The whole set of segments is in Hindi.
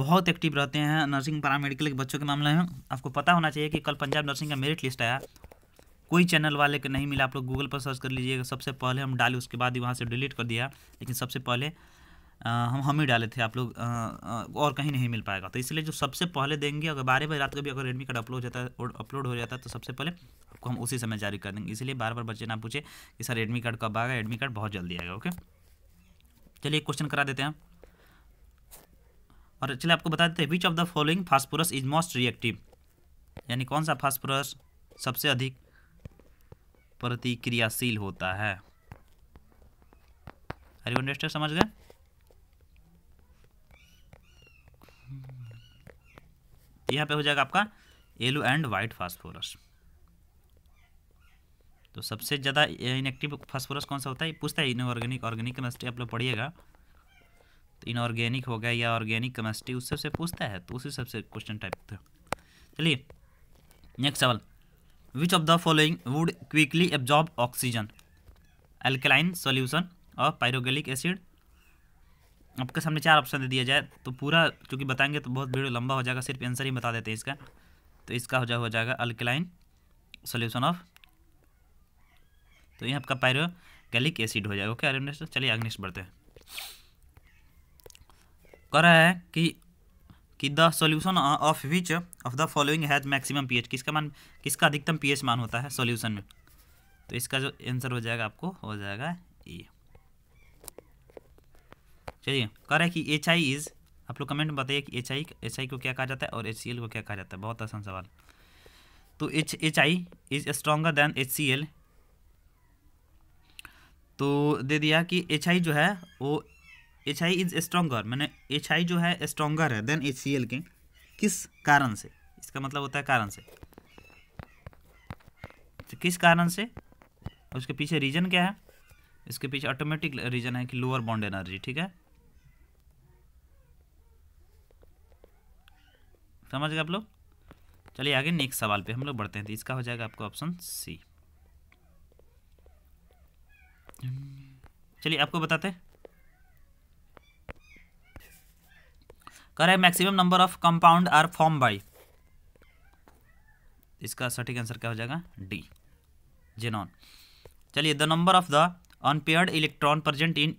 बहुत एक्टिव रहते हैं नर्सिंग पैरामेडिकल के बच्चों के मामले में आपको पता होना चाहिए कि कल पंजाब नर्सिंग का मेरिट लिस्ट आया कोई चैनल वाले के नहीं मिला आप लोग गूगल पर सर्च कर लीजिएगा सबसे पहले हम डाले उसके बाद ही वहाँ से डिलीट कर दिया लेकिन सबसे पहले हम हम ही डाले थे आप लोग और कहीं नहीं मिल पाएगा तो इसलिए जो सबसे पहले देंगे अगर बारह बजे रात को भी अगर रेडमी कार्ड अपलोड जाता है अपलोड हो जाता है तो सबसे पहले आपको हम उसी समय जारी कर देंगे इसलिए बार बार बच्चे ना पूछे कि सर रेडमी कार्ड कब आएगा रेडमी कार्ड बहुत जल्दी आएगा ओके चलिए क्वेश्चन करा देते हैं और चलिए आपको बता देते हैं which of the following phosphorus is most reactive यानी कौन सा फास्फोरस सबसे अधिक प्रतिक्रियाशील होता है समझ गए यहाँ पे हो जाएगा आपका येलो एंड वाइट फास्फोरस तो सबसे ज़्यादा इनएक्टिव फास्फोरस कौन सा होता है पूछता है इनऑर्गेनिक ऑर्गेनिक केमिस्ट्री आप लोग पढ़िएगा तो इनऑर्गेनिक हो गया या ऑर्गेनिक केमिस्ट्री उस सबसे पूछता है तो उसी सबसे क्वेश्चन टाइप था चलिए नेक्स्ट सवाल which of the following would quickly absorb oxygen alkaline solution और पायरोगेलिक एसिड आपके सामने चार ऑप्शन दे दिया जाए तो पूरा चूँकि बताएंगे तो बहुत वीडियो लंबा हो जाएगा सिर्फ आंसर ही बता देते हैं इसका तो इसका हो जाए हो जाएगा अल्कलाइन सोल्यूशन ऑफ तो ये आपका पायरोगेलिक एसिड हो जाएगा ओके अरे चलिए आगे नेक्स्ट बढ़ते हैं कह रहा है कि कि the solution of which of the following has maximum pH किसका मान किसका अधिकतम पीएच मान होता है सॉल्यूशन में तो इसका जो आंसर हो जाएगा आपको हो जाएगा ए चलिए कह रहा है कि एच आई इज़ आप लोग कमेंट में बताइए कि एच आई एच आई को क्या कहा जाता है और एच सी एल को क्या कहा जाता है बहुत आसान सवाल तो H H I is stronger than H C L तो दे दिया कि एच आई जो है वो एच आई इज स्ट्रॉन्गर मैंने एच आई जो है स्ट्रोंगर है देन एच सी एल के किस कारण से इसका मतलब होता है कारण से तो किस कारण से उसके पीछे रीजन क्या है इसके पीछे ऑटोमेटिक रीजन है कि लोअर बॉन्ड एनर्जी ठीक है समझ गए आप लोग चलिए आगे नेक्स्ट सवाल पे हम लोग बढ़ते हैं तो इसका हो जाएगा आपको ऑप्शन सी चलिए आपको बताते हैं है maximum number of compound are form by इसका सटीक आंसर क्या हो जाएगा डी जेनॉन चलिए the number of the unpaired electron present in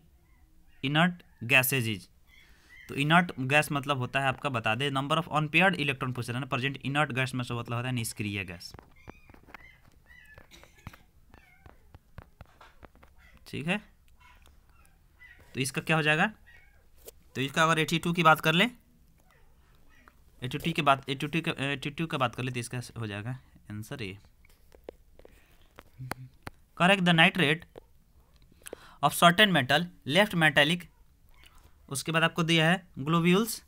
inert gases is तो इनर्ट गैस मतलब होता है आपका बता दे नंबर ऑफ अनपेयर्ड इलेक्ट्रॉन पूछ रहे प्रेजेंट प्रजेंट इनर्ट गैस में मतलब होता है निष्क्रिय गैस ठीक है तो इसका क्या हो जाएगा तो इसका अगर एटी टू की बात कर लें एटीट्यू के बात एटीट्यू का एटीट्यू का बात कर लेते इसका हो जाएगा answer A correct the nitrate of certain metal left metallic उसके बाद आपको दिया है globules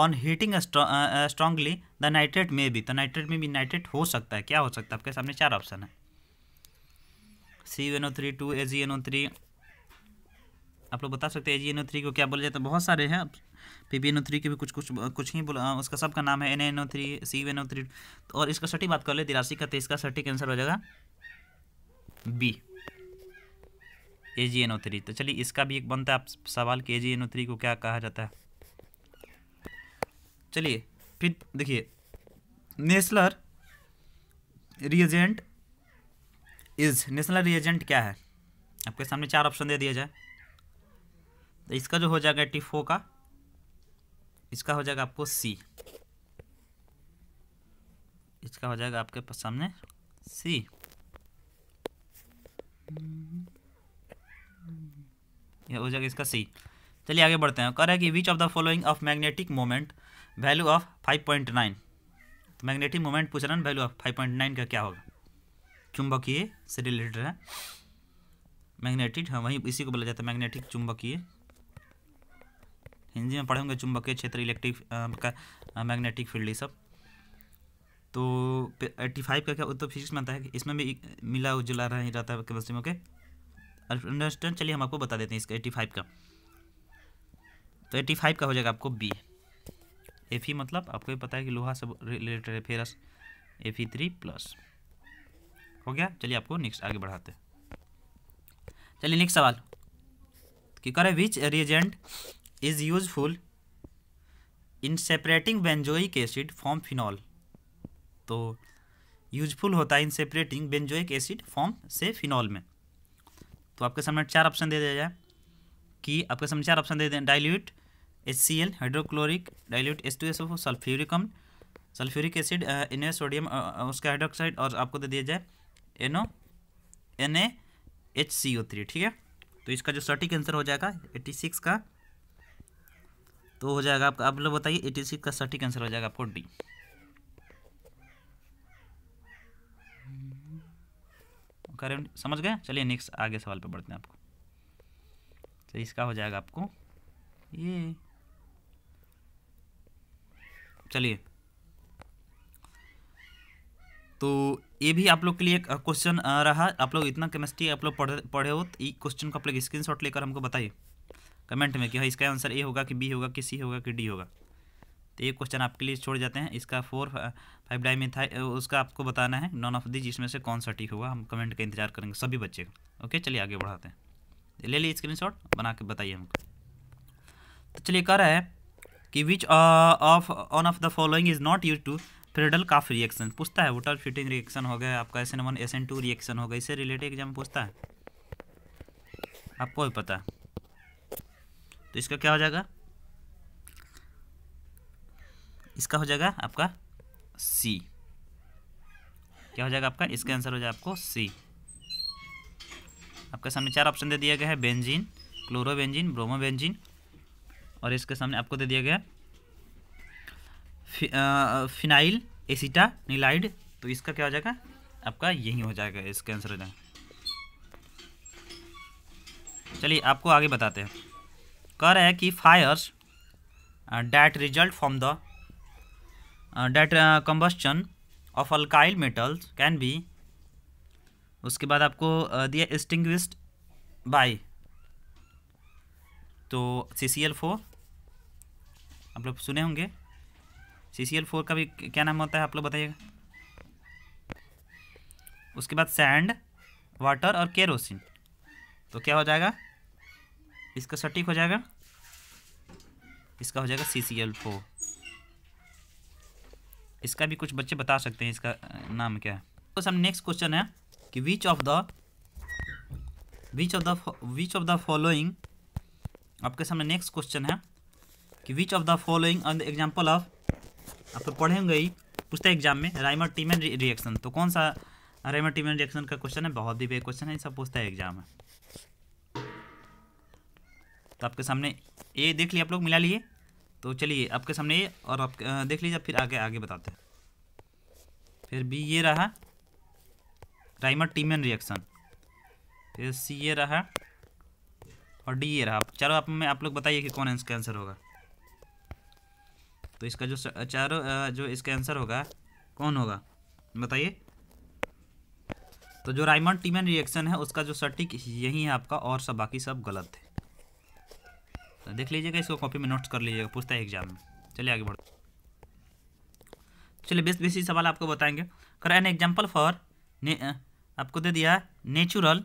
on heating strongly the nitrate में भी तो नाइट्रेट में भी नाइट्रेट हो सकता है क्या हो सकता है आपके सामने चार ऑप्शन है C N O three two A G N O three आप लोग बता सकते हैं जी एन थ्री को क्या बोला जाता है बहुत सारे हैं P B N O three के भी कुछ कुछ कुछ ही बोला उसका सबका नाम है N N O three C N O three और इसका सटी बात कर ले तिरासी का तो इसका सटीक आंसर हो जाएगा B A G N O three तो चलिए इसका भी एक बनता है आप सवाल कि ए जी एन ओ थ्री को क्या कहा जाता है चलिए फिर देखिए Nessler reagent is national reagent क्या है आपके सामने चार ऑप्शन दे दिया जाए तो इसका जो हो जाएगा टी फोर का इसका हो जाएगा आपको सी इसका हो जाएगा आपके सामने सी ये हो जाएगा इसका सी चलिए आगे बढ़ते हैं कह रहा है कि which of the following of magnetic moment value of five point nine तो मैग्नेटिक मोमेंट पूछ रहा है value of five point nine का क्या होगा चुंबकीय से रिलेटेड है मैग्नेटिक हाँ वहीं इसी को बोला जाता है मैग्नेटिक चुंबकीय हिंदी में पढ़े होंगे चुंबकीय क्षेत्र इलेक्ट्रिक का मैग्नेटिक फील्ड ये सब तो एट्टी फाइव का क्या उत्तर फिजिक्स में आता है इसमें भी मिला उजला रहा ही रहता है में ओके अंडरस्टैंड चलिए हम आपको बता देते हैं इसका एट्टी फाइव का तो एट्टी फाइव का हो जाएगा आपको बी एफ फी मतलब आपको भी पता है कि लोहा सब रिलेटेड है फेरस एफ थ्री प्लस हो गया चलिए आपको नेक्स्ट आगे बढ़ाते चलिए नेक्स्ट सवाल कि करे which reagent is useful in separating benzoic acid form phenol तो यूजफुल होता है in separating benzoic acid form से फिनॉल में तो आपके सामने चार ऑप्शन दे दिया जाए कि आपके सामने चार ऑप्शन दे दें dilute H C L hydrochloric dilute S two S of सल्फ्यूरिकम sulphuric acid N A sodium उसका हाइड्रोक्साइड और आपको दे दिया जाए NO N A H C O three ठीक है तो इसका जो सटीक आंसर हो जाएगा एट्टी सिक्स का तो हो जाएगा आपका आप लोग बताइए एटी सिक्स का सटीक आंसर हो जाएगा आपको डी करेंट समझ गए चलिए नेक्स्ट आगे सवाल पर बढ़ते हैं आपको तो इसका हो जाएगा आपको ये चलिए तो ये भी आप लोग के लिए एक क्वेश्चन रहा आप लोग इतना केमिस्ट्री आप लोग पढ़े पढ़े हो तो ये क्वेश्चन को आप लोग स्क्रीनशॉट लेकर हमको बताइए कमेंट में कि भाई हाँ, इसका आंसर ए होगा कि बी होगा कि सी होगा कि डी होगा तो ये क्वेश्चन आपके लिए छोड़ जाते हैं इसका फोर फाइव डाई में था उसका आपको बताना है नॉन ऑफ दी जिसमें से कौन सा ठीक होगा हम कमेंट का इंतजार करेंगे सभी बच्चे का ओके चलिए आगे बढ़ाते हैं ले लिए स्क्रीन बना के बताइए हमको तो चलिए कह रहा है कि which of on of the following is not use to Friedel काफ रिएक्शन पूछता है वोटर फिटिंग रिएक्शन हो गया आपका S N one S N two reaction हो गया इससे रिलेटेड एग्जाम पूछता है आपको भी पता है तो इसका क्या हो जाएगा इसका हो जाएगा आपका सी क्या हो जाएगा आपका इसका आंसर हो जाएगा आपको सी आपके सामने चार ऑप्शन दे दिया गया है बेंजीन क्लोरोबेंजीन ब्रोमोबेंजीन और इसके सामने आपको दे दिया गया फि, फिनाइल एसिटा नीलाइड तो इसका क्या हो जाएगा आपका यही हो जाएगा इसका आंसर हो जाएगा चलिए आपको आगे बताते हैं कह रहे हैं कि fires that result from the that combustion of alkali metals can be उसके बाद आपको uh, दिया एस्टिंग बाय तो सी सी एल फोर आप लोग सुने होंगे सी सी एल फोर का भी क्या नाम होता है आप लोग बताइएगा उसके बाद सैंड वाटर और केरोसिन तो क्या हो जाएगा इसका सटीक हो जाएगा इसका हो जाएगा सी सी एल फो इसका भी कुछ बच्चे बता सकते हैं इसका नाम क्या है तो सर नेक्स्ट क्वेश्चन है कि which of the which of the which of the following आपके सामने नेक्स्ट क्वेश्चन है कि which of the following on the example of आप तो पढ़ेंगे ही पूछते एग्जाम में राइमर टीमन रिएक्शन तो कौन सा राइमर टीमन रिएक्शन का क्वेश्चन है बहुत ही बे क्वेश्चन है सब पूछता है एग्जाम में तो आपके सामने ये देख लिए आप लोग मिला लिए तो चलिए आपके सामने ये और आप देख लीजिए फिर आगे आगे बताते हैं फिर बी ये रहा राइमर टीमन रिएक्शन फिर सी ये रहा और डी ये रहा चारों आप में आप लोग बताइए कि कौन इसका आंसर होगा तो इसका जो चारों जो इसका आंसर होगा कौन होगा बताइए तो जो राइमंड टीमन रिएक्शन है उसका जो सटीक यही है आपका और सब बाकी सब गलत है तो देख लीजिएगा इसको कॉपी में नोट्स कर लीजिएगा पूछता है एग्जाम में चलिए आगे बढ़ चलिए बेस बेसिक सवाल आपको बताएंगे कर एन एग्जाम्पल फॉर आपको दे दिया नेचुरल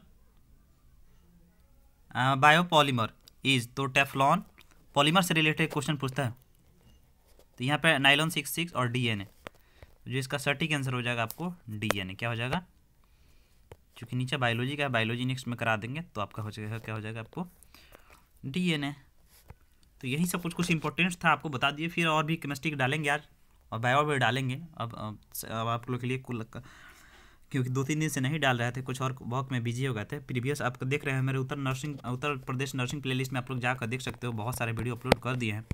बायोपॉलीमर इज तो टेफलॉन पॉलीमर से रिलेटेड क्वेश्चन पूछता है तो यहाँ पे नाइलॉन सिक्स सिक्स और डीएनए जो इसका सटीक आंसर हो जाएगा आपको डीएनए क्या हो जाएगा चूँकि नीचे बायोलॉजी का है बायोलॉजी नेक्स्ट में करा देंगे तो आपका हो जाएगा क्या हो जाएगा आपको डीएनए तो यही सब कुछ कुछ इंपॉर्टेंट था आपको बता दिए फिर और भी केमिस्ट्री डालेंगे यार और बायो भी डालेंगे अब अब आप लोग के लिए कुल क्योंकि दो तीन दिन से नहीं डाल रहे थे कुछ और वर्क में बिजी हो गए थे प्रीवियस आप देख रहे हैं मेरे Uttar nursing Uttar Pradesh nursing playlist में आप लोग जाकर देख सकते हो बहुत सारे वीडियो अपलोड कर दिए हैं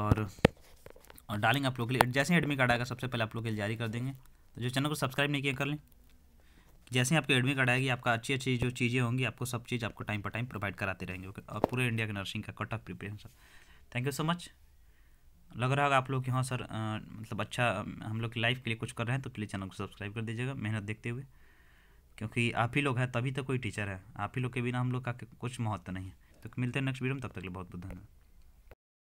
और और डालेंगे आप लोग के लिए जैसे ही एडमिट कार्ड आएगा सबसे पहले आप लोग के लिए जारी कर देंगे तो जो चैनल को सब्सक्राइब नहीं किया कर लें जैसे ही आपकी एडमी कार्ड आएगी आपका अच्छी अच्छी जो चीज़ें होंगी आपको सब चीज़ आपको टाइम पर टाइम प्रोवाइड कराते रहेंगे और पूरे इंडिया के नर्सिंग का cut off preparation thank you so much लग रहा होगा आप लोग कि हाँ सर मतलब अच्छा हम लोग की लाइफ के लिए कुछ कर रहे हैं तो प्लीज़ चैनल को सब्सक्राइब कर दीजिएगा मेहनत देखते हुए क्योंकि आप ही लोग हैं तभी तो कोई टीचर है आप ही लोग के बिना हम लोग का कुछ महत्व नहीं है तो मिलते हैं नेक्स्ट वीडियो में तब तक के लिए बहुत बहुत धन्यवाद